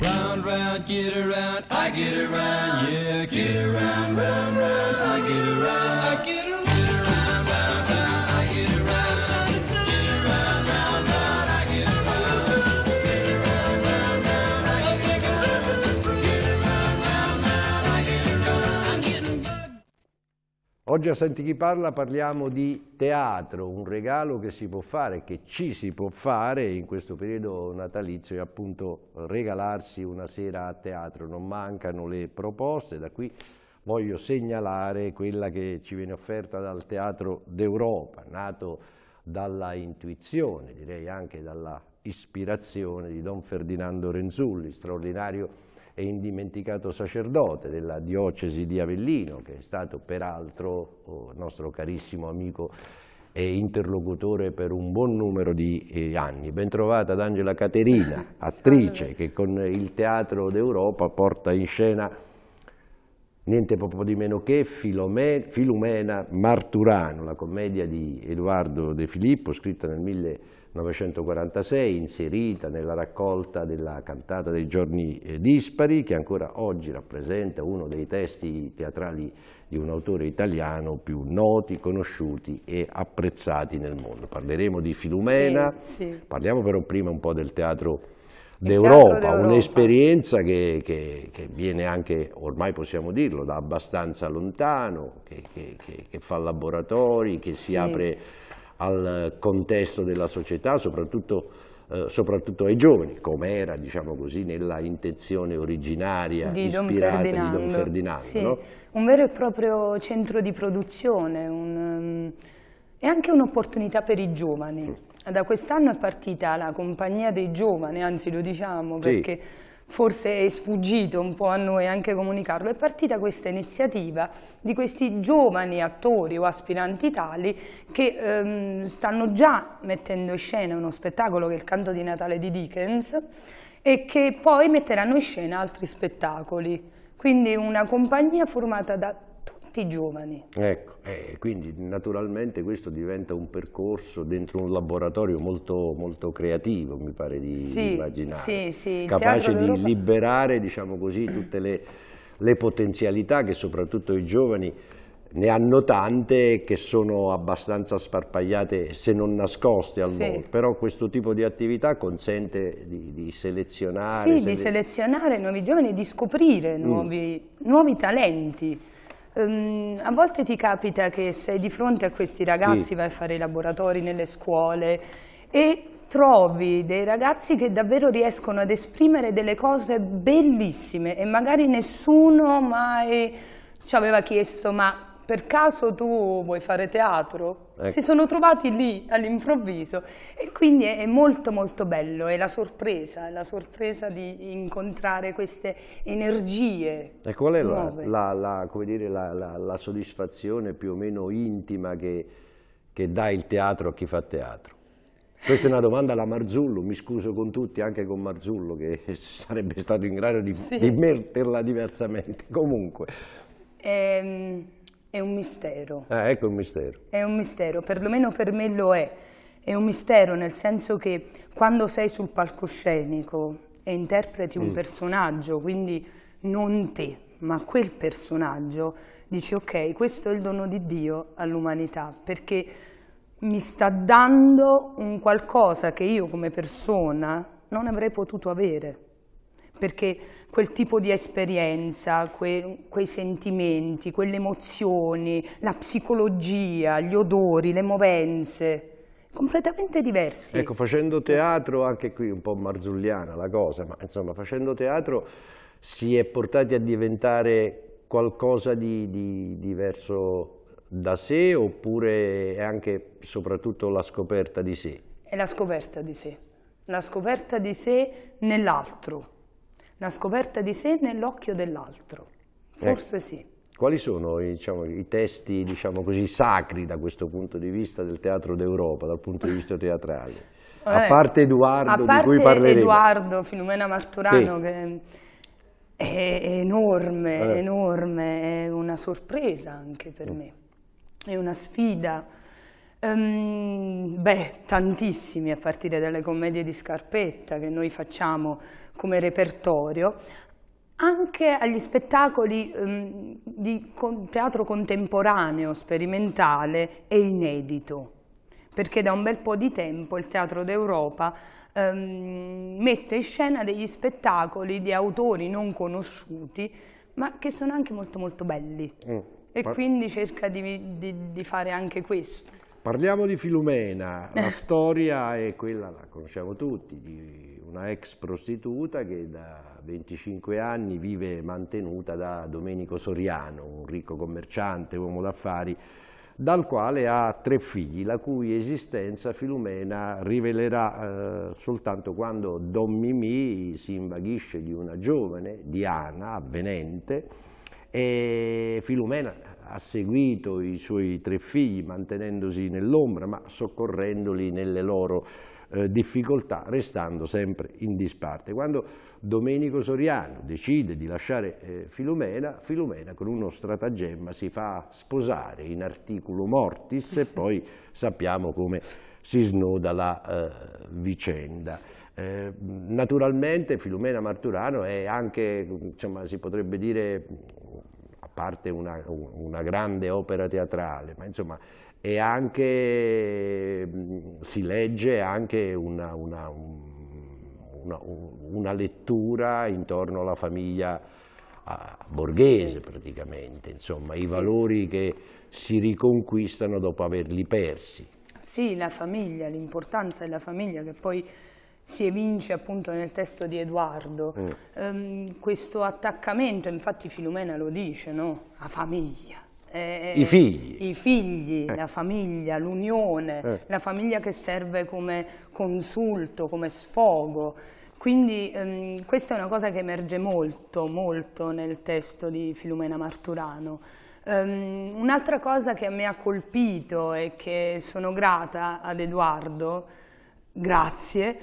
Round, round, get around, I get around, yeah, get around, round, round. Oggi a Senti chi parla parliamo di teatro, un regalo che si può fare, che ci si può fare in questo periodo natalizio è appunto regalarsi una sera a teatro. Non mancano le proposte, da qui voglio segnalare quella che ci viene offerta dal Teatro d'Europa, nato dalla intuizione, direi anche dalla ispirazione di Don Ferdinando Renzulli, straordinario e indimenticato sacerdote della diocesi di Avellino, che è stato peraltro oh, nostro carissimo amico e interlocutore per un buon numero di eh, anni. Bentrovata ad Angela Caterina, attrice che con il Teatro d'Europa porta in scena niente proprio di meno che Filome, Filumena Marturano, la commedia di Edoardo De Filippo, scritta nel 1900 1946, inserita nella raccolta della cantata dei giorni eh, dispari, che ancora oggi rappresenta uno dei testi teatrali di un autore italiano più noti, conosciuti e apprezzati nel mondo. Parleremo di Filumena, sì, sì. parliamo però prima un po' del teatro d'Europa, un'esperienza che, che, che, viene anche, ormai possiamo dirlo, da abbastanza lontano, che, che fa laboratori, che si sì. apre al contesto della società, soprattutto, eh, soprattutto ai giovani, come era diciamo così, nella intenzione originaria di ispirata Don di Don Ferdinando. Sì, no? un vero e proprio centro di produzione, un, um, ehm, è anche un'opportunità per i giovani. Mm. Da quest'anno è partita la compagnia dei giovani, anzi lo diciamo perché... Sì forse è sfuggito un po' a noi anche comunicarlo, è partita questa iniziativa di questi giovani attori o aspiranti tali che ehm, stanno già mettendo in scena uno spettacolo che è il canto di Natale di Dickens e che poi metteranno in scena altri spettacoli. Quindi una compagnia formata da tanti giovani. Ecco, eh, quindi naturalmente questo diventa un percorso dentro un laboratorio molto, molto creativo, mi pare di, sì, immaginare, sì, sì. capace di liberare diciamo così, tutte le, le potenzialità che soprattutto i giovani ne hanno tante che sono abbastanza sparpagliate se non nascoste al sì. mondo, però questo tipo di attività consente di, di selezionare... Sì, sele... di selezionare nuovi giovani e di scoprire nuovi, mm. nuovi talenti Um, a volte ti capita che sei di fronte a questi ragazzi, sì. vai a fare i laboratori nelle scuole e trovi dei ragazzi che davvero riescono ad esprimere delle cose bellissime e magari nessuno mai ci aveva chiesto ma per caso tu vuoi fare teatro? Ecco. Si sono trovati lì all'improvviso e quindi è, molto molto bello, è la sorpresa, è la sorpresa di incontrare queste energie. E qual è la, la, la, dire, la, soddisfazione più o meno intima che, che dà il teatro a chi fa teatro? Questa è una domanda alla Marzullo, mi scuso con tutti, anche con Marzullo che sarebbe stato in grado di, sì. di metterla diversamente. Comunque. Eh, è un mistero. Ah, ecco un mistero. È un mistero, perlomeno per me lo è. È un mistero nel senso che quando sei sul palcoscenico e interpreti un mm. personaggio, quindi non te, ma quel personaggio, dici ok, questo è il dono di Dio all'umanità, perché mi sta dando un qualcosa che io come persona non avrei potuto avere. Perché quel tipo di esperienza, que, quei sentimenti, quelle emozioni, la psicologia, gli odori, le movenze completamente diversi. Ecco, facendo teatro, anche qui un po' marzulliana la cosa, ma insomma facendo teatro si è portati a diventare qualcosa di, di diverso da sé oppure è anche soprattutto la scoperta di sé? È la scoperta di sé, la scoperta di sé nell'altro la scoperta di sé nell'occhio dell'altro. Ecco. Forse eh. sì. Quali sono diciamo, i testi diciamo così, sacri da questo punto di vista del teatro d'Europa, dal punto di vista teatrale? Vabbè, a eh, parte Edoardo, a parte di cui parleremo. Edoardo, Filomena Marturano, sì. che è enorme, Vabbè. Eh. enorme, è una sorpresa anche per mm. me, è una sfida. Um, beh, tantissimi, a partire dalle commedie di Scarpetta che noi facciamo come repertorio anche agli spettacoli um, di con, teatro contemporaneo, sperimentale e inedito, perché da un bel po' di tempo il Teatro d'Europa um, mette in scena degli spettacoli di autori non conosciuti, ma che sono anche molto molto belli. Mm. E quindi cerca di, di, di fare anche questo. Parliamo di Filumena, la storia è quella, la conosciamo tutti, di una ex prostituta che da 25 anni vive mantenuta da Domenico Soriano, un ricco commerciante, uomo d'affari, dal quale ha tre figli, la cui esistenza Filumena rivelerà eh, soltanto quando Don Mimì si invaghisce di una giovane, Diana, avvenente, e Filumena ha seguito i suoi tre figli mantenendosi nell'ombra ma soccorrendoli nelle loro eh, difficoltà, restando sempre in disparte. Quando Domenico Soriano decide di lasciare eh, Filomena, Filomena con uno stratagemma si fa sposare in articulo mortis e poi sappiamo come si snoda la eh, vicenda. Eh, naturalmente Filomena Marturano è anche, insomma, si potrebbe dire, a parte una, una grande opera teatrale, ma insomma è anche si legge anche una, una, una, una, lettura intorno alla famiglia ah, borghese praticamente, insomma, sì. i valori che si riconquistano dopo averli persi. Sì, la famiglia, l'importanza della famiglia che poi si evince appunto nel testo di Edoardo, mm. um, questo attaccamento, infatti Filomena lo dice, no? La famiglia, eh, I figli. I figli, eh. la famiglia, l'unione, eh. la famiglia che serve come consulto, come sfogo. Quindi ehm, questa è una cosa che emerge molto, molto nel testo di Filumena Marturano. Um, un'altra cosa che a me ha colpito e che sono grata ad Edoardo, grazie,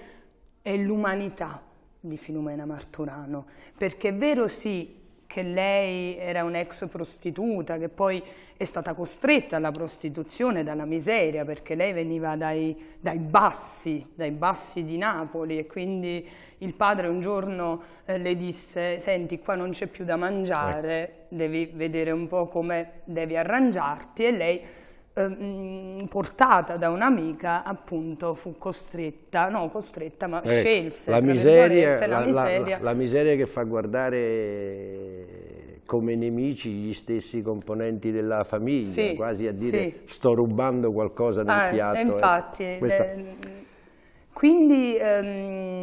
è l'umanità di Filumena Marturano, perché è vero sì che lei era un'ex prostituta, che poi è stata costretta alla prostituzione dalla miseria, perché lei veniva dai, dai bassi, dai bassi di Napoli e quindi il padre un giorno eh, le disse senti qua non c'è più da mangiare, eh. devi vedere un po' come devi arrangiarti e lei Ehm, portata da un'amica appunto fu costretta, no costretta ma eh, scelse la miseria, la, la, miseria. la miseria che fa guardare come nemici gli stessi componenti della famiglia, sì, quasi a dire sì. sto rubando qualcosa dal ah, piatto. Eh. Infatti, eh. Questa... eh, quindi ehm,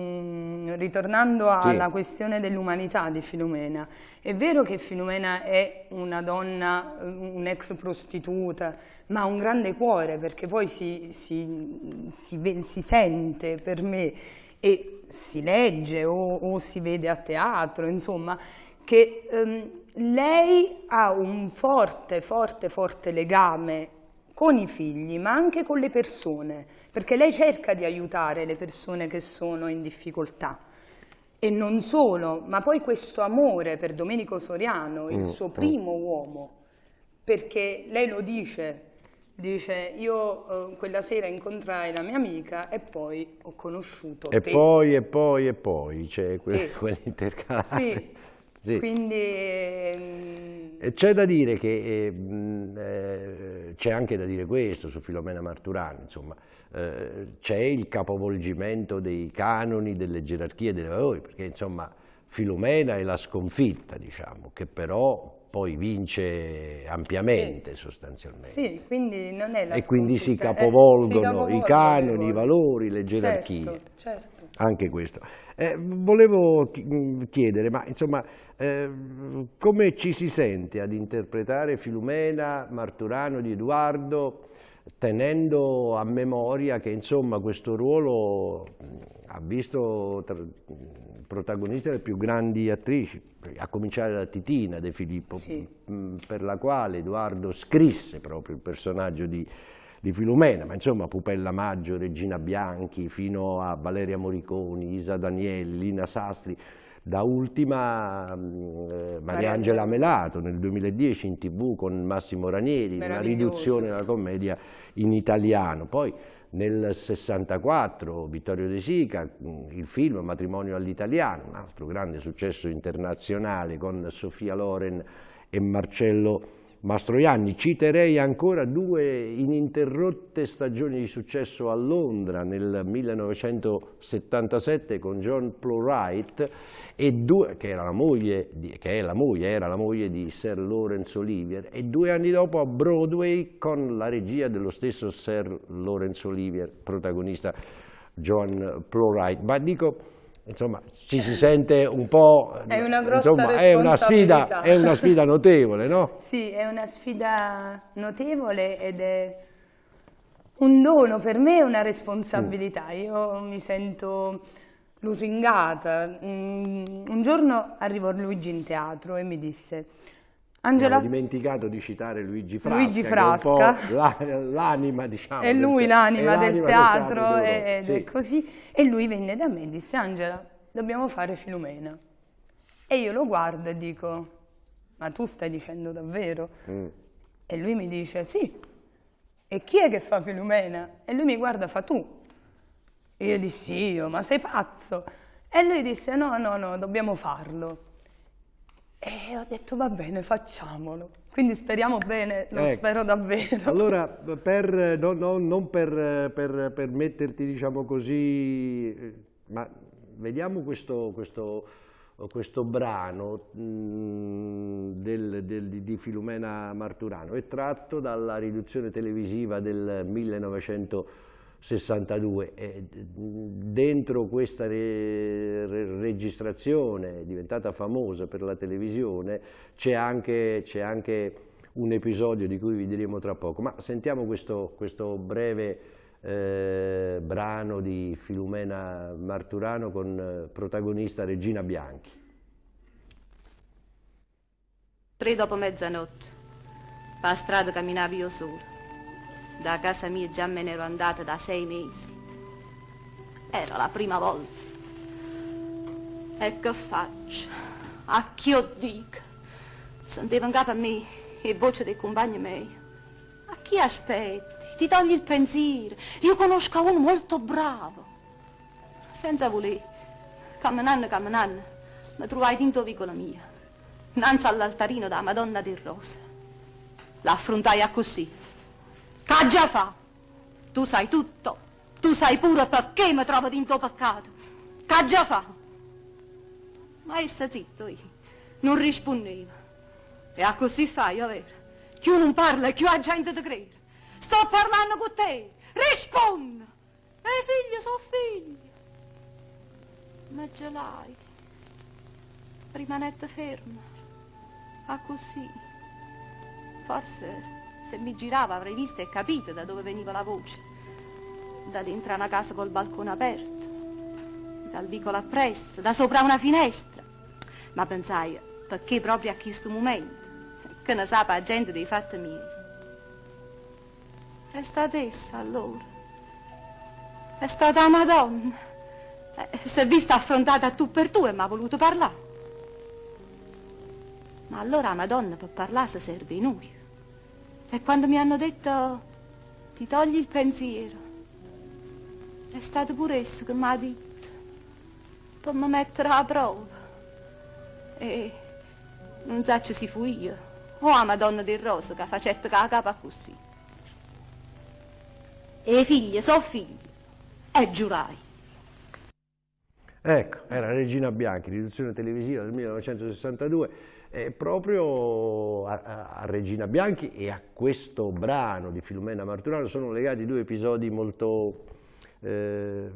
ritornando alla sì. questione dell'umanità di Filomena, è vero che Filomena è una donna, un'ex prostituta, ma ha un grande cuore perché poi si, si, si, si sente per me e si legge o, o, si vede a teatro, insomma, che ehm, lei ha un forte, forte, forte legame con i figli, ma anche con le persone, perché lei cerca di aiutare le persone che sono in difficoltà. E non solo, ma poi questo amore per Domenico Soriano, il mm, suo mm. primo uomo, perché lei lo dice, dice io eh, quella sera incontrai la mia amica e poi ho conosciuto e te. poi, e poi, e poi, c'è cioè, quell'intercalare. Sì. Sì. Quindi... C'è da dire che, ehm, eh, c'è anche da dire questo su Filomena Marturano, insomma, eh, c'è il capovolgimento dei canoni, delle gerarchie, dei valori, perché insomma Filomena è la sconfitta, diciamo, che però poi vince ampiamente sì. sostanzialmente. Sì, quindi non è la E quindi si capovolgono, eh, si capovolgono i canoni, i valori, le gerarchie. Certo, certo. Anche questo. Eh, volevo chiedere, ma insomma, eh, come ci si sente ad interpretare Filumena, Marturano di Edoardo, tenendo a memoria che insomma questo ruolo ha visto protagonista delle più grandi attrici, a cominciare da Titina De Filippo, sì. Mm, per la quale Edoardo scrisse proprio il personaggio di, di Filomena, ma insomma Pupella Maggio, Regina Bianchi, fino a Valeria Moriconi, Isa Danielli, Lina Sastri, da ultima mm, eh, Mariangela Melato nel 2010 in tv con Massimo Ranieri, una riduzione della commedia in italiano. Poi nel 64 Vittorio De Sica, mm, il film Matrimonio all'italiano, un altro grande successo internazionale con Sofia Loren e Marcello Mastroianni. Citerei ancora due ininterrotte stagioni di successo a Londra nel 1977 con John Plowright, due, che, era di, che la moglie, era la moglie di Sir Lawrence Olivier, e due anni dopo a Broadway con la regia dello stesso Sir Lawrence Olivier, protagonista John Plowright. Ma dico insomma, ci si sente un po'... È una grossa insomma, è una, sfida, è una sfida, notevole, no? Sì, è una sfida notevole ed è un dono per me, è una responsabilità. Mm. Io mi sento lusingata. Mm, un giorno arrivò Luigi in teatro e mi disse Angela... Ho dimenticato di citare Luigi Frasca, Luigi Frasca. l'anima diciamo, è lui l'anima del, del, teatro, del teatro e, sì. è così e lui venne da me e disse Angela dobbiamo fare Filomena e io lo guardo e dico ma tu stai dicendo davvero? Mm. e lui mi dice sì e chi è che fa Filomena? e lui mi guarda fa tu e io dissi io ma sei pazzo e lui disse no no no dobbiamo farlo e ho detto va bene, facciamolo. Quindi speriamo bene, lo ecco. spero davvero. Allora, per, no, no, non per, per, per, metterti, diciamo così, ma vediamo questo, questo, questo brano mh, mm, del, del, di Filumena Marturano. È tratto dalla riduzione televisiva del 1900. 62. E dentro questa re registrazione diventata famosa per la televisione c'è anche, anche, un episodio di cui vi diremo tra poco, ma sentiamo questo, questo breve eh, brano di Filumena Marturano con eh, protagonista Regina Bianchi. Tre dopo mezzanotte, per strada camminavo io solo. Da casa mia già me ne ero andata da sei mesi. Era la prima volta. E che faccio? A chi io dico? Sentivo in capo a me e voce dei compagni miei. A chi aspetti? Ti togli il pensiero. Io conosco uno molto bravo. Senza voler, camminando, camminando, mi trovai dentro vicola mia, innanzi all'altarino della Madonna di Rosa. L'affrontai a così. Ah, già fa. Tu sai tutto. Tu sai pure perché mi trovo in tuo peccato. Che già fa. Ma essa zitto io. Non rispondeva. E a così fai, a oh, vero. Chi non parla, e chi ha gente da credere. Sto parlando con te. Rispondi. E i figli sono figli. Ma gelai. Rimanete ferma. A così. Forse se mi girava avrei visto e capito da dove veniva la voce. Da dentro una casa col balcone aperto, dal vicolo appresso, da sopra una finestra. Ma pensai, perché proprio a questo momento? Che ne sa la gente dei fatti miei? È stata essa allora. È stata una donna. Eh, si è vista affrontata tu per tu e mi ha voluto parlare. Ma allora la Madonna per parlare si serve in noi. E quando mi hanno detto ti togli il pensiero, è stato pure esso che mi ha detto per mi mettere a prova. E non saccio se fu io o a Madonna del Rosa che facette che la capa così. E figlie, so figli, e giurai. Ecco, era Regina Bianchi, riduzione televisiva del 1962 eh, proprio a, a, Regina Bianchi e a questo brano di Filomena Marturano sono legati due episodi molto eh,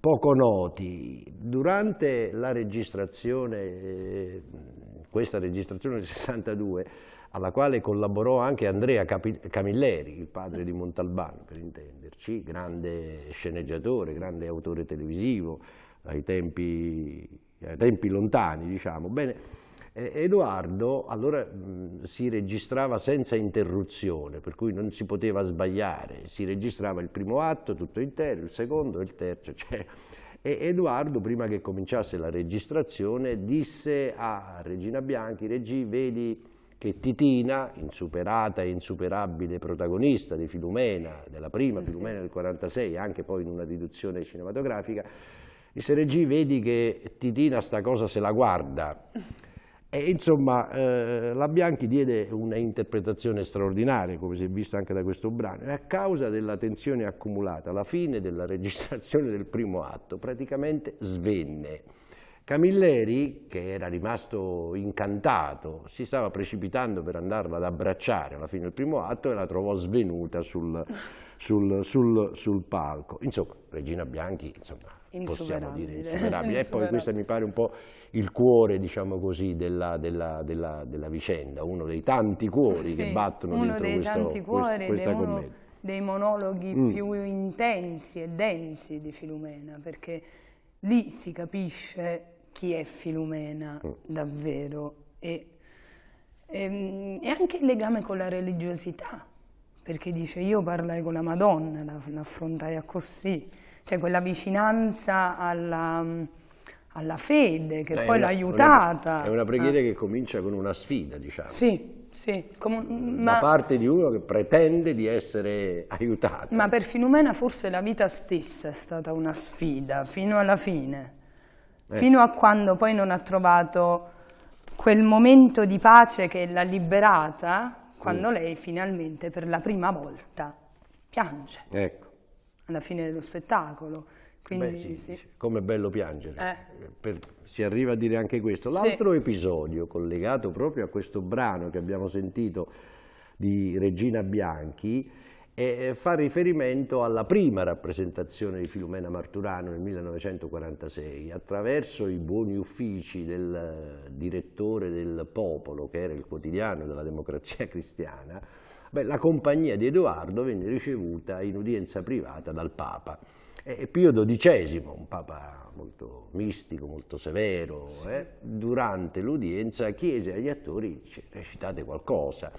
poco noti. Durante la registrazione, eh, questa registrazione del 62, alla quale collaborò anche Andrea Camilleri, il padre di Montalbano, per intenderci, grande sceneggiatore, grande autore televisivo, ai tempi, ai tempi lontani, diciamo. Bene, Edoardo allora si registrava senza interruzione, per cui non si poteva sbagliare, si registrava il primo atto tutto intero, il secondo, il terzo, cioè. E Edoardo, prima che cominciasse la registrazione, disse a Regina Bianchi, Regi, vedi che Titina, insuperata e insuperabile protagonista di Filumena, della prima eh, sì. Filumena del 1946, anche poi in una riduzione cinematografica, disse Regi, vedi che Titina sta cosa se la guarda. E, insomma, eh, la Bianchi diede un'interpretazione straordinaria, come si è visto anche da questo brano, e a causa della tensione accumulata alla fine della registrazione del primo atto praticamente svenne. Camilleri, che era rimasto incantato, si stava precipitando per andarla ad abbracciare alla fine del primo atto e la trovò svenuta sul, sul, sul, sul palco. Insomma, Regina Bianchi, insomma, possiamo dire insuperabile. e poi questo mi pare un po' il cuore, diciamo così, della, della, della, della vicenda, uno dei tanti cuori sì, che battono dentro questo, cuori, questa commedia. Uno dei monologhi mm. più intensi e densi di Filumena, perché lì si capisce chi è Filumena mm. davvero e, e, ehm, e anche il legame con la religiosità, perché dice io parlai con la Madonna, l'affrontai a così, cioè quella vicinanza alla, alla fede che Dai, poi l'ha aiutata. È una preghiera ah. che comincia con una sfida, diciamo. Sì, sì, com- da parte di uno che pretende di essere aiutato. Ma per Filumena forse la vita stessa è stata una sfida fino alla fine. Eh. Fino a quando poi non ha trovato quel momento di pace che l'ha liberata, quando mm. lei finalmente per la prima volta piange. Ecco. Alla fine dello spettacolo. Quindi, Beh, sì, sì. Come bello piangere. Eh. Per, si arriva a dire anche questo. L'altro sì. episodio collegato proprio a questo brano che abbiamo sentito di Regina Bianchi e fa riferimento alla prima rappresentazione di Filomena Marturano nel 1946 attraverso i buoni uffici del eh, direttore del Popolo che era il quotidiano della democrazia cristiana beh, la compagnia di Edoardo venne ricevuta in udienza privata dal Papa e Pio XII, un papa molto mistico, molto severo, eh, durante l'udienza chiese agli attori, recitate qualcosa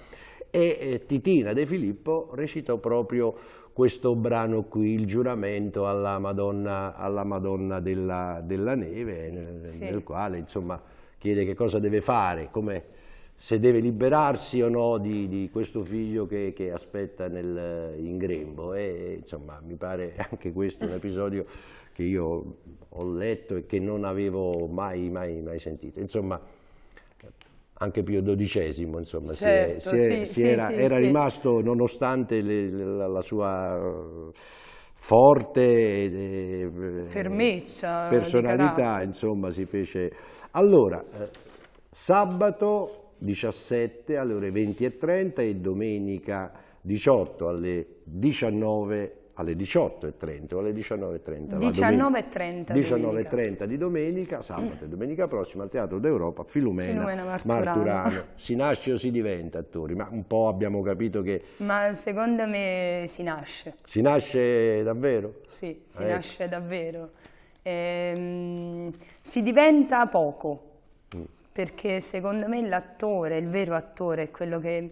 e eh, Titina De Filippo recitò proprio questo brano qui, il giuramento alla Madonna, alla Madonna della, della, Neve, nel, sì. nel quale insomma, chiede che cosa deve fare, come se deve liberarsi o no di, di questo figlio che, che aspetta nel, in grembo. E, insomma, mi pare anche questo un episodio che io ho letto e che non avevo mai, mai, mai sentito. Insomma, anche Pio XII, insomma, certo, si è, si sì, era, sì, era sì. rimasto, nonostante le, la, la, sua eh, forte e, eh, fermezza, personalità, insomma, si fece. Allora, eh, sabato 17 alle ore 20.30 e, e domenica 18 alle 19.30 alle 18.30 o alle 19.30. 19.30. 19.30 di domenica, sabato e domenica prossima al Teatro d'Europa Filumena, Filumena Marturano. Marturano. Si nasce o si diventa attori? Ma un po' abbiamo capito che... Ma secondo me si nasce. Si nasce davvero? Sì, si ecco. nasce davvero. Ehm, si diventa poco, mm. perché secondo me l'attore, il vero attore è quello che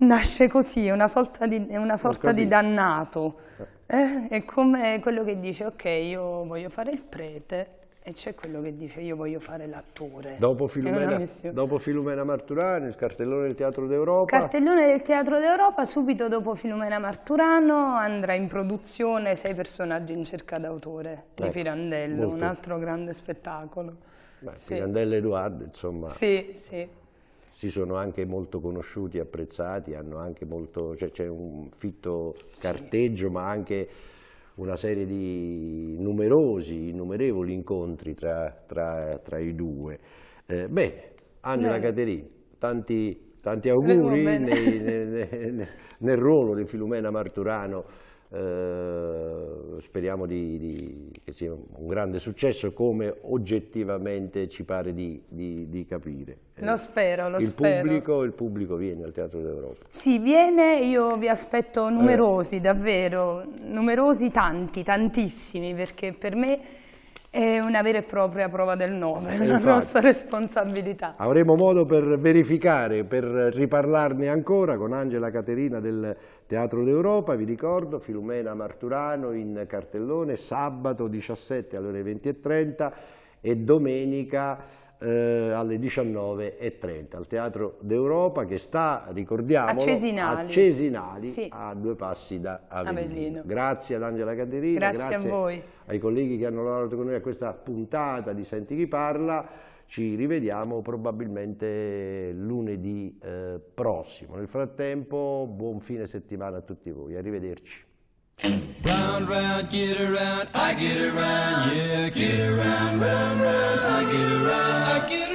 Nasce così, è una sorta di, una sorta di dannato. Eh. eh? È come quello che dice, ok, io voglio fare il prete, e c'è quello che dice io voglio fare l'attore. Dopo, dopo Filumena, Marturano, il cartellone del Teatro d'Europa. Cartellone del Teatro d'Europa, subito dopo Filumena Marturano andrà in produzione Sei personaggi in cerca d'autore di ecco, Pirandello, molto. un altro grande spettacolo. Beh, sì. Pirandello Edoardo, insomma. Sì, sì si sono anche molto conosciuti, apprezzati, cioè c'è cioè un fitto carteggio, sì. ma anche una serie di numerosi, innumerevoli incontri tra, tra, tra i due. Eh, bene, Angela Caterina, tanti, tanti auguri nei, nel, nel, nel ruolo di Filumena Marturano eh, speriamo di, di, che sia un grande successo come oggettivamente ci pare di, di capire. Eh, lo spero, lo il spero. Pubblico, il pubblico viene al Teatro d'Europa. Sì, viene, io vi aspetto eh. numerosi, eh. davvero, numerosi tanti, tantissimi, perché per me è una vera e propria prova del nome, la nostra responsabilità. Avremo modo per verificare, per riparlarne ancora con Angela Caterina del Teatro d'Europa, vi ricordo, Filumena Marturano in cartellone, sabato 17 alle ore 20.30 e domenica eh, alle 19.30 al Teatro d'Europa che sta, ricordiamo, a Cesinali, a, Cesinali, sì. a due passi da Avellino. Avellino. Grazie ad Angela Caterina, grazie, grazie a voi. ai colleghi che hanno lavorato con noi a questa puntata di Senti chi parla. Ci rivediamo probabilmente lunedì eh, prossimo. Nel frattempo, buon fine settimana a tutti voi. Arrivederci. Round, round, get around, I get around, yeah, get around, round, round, I get around, I get around.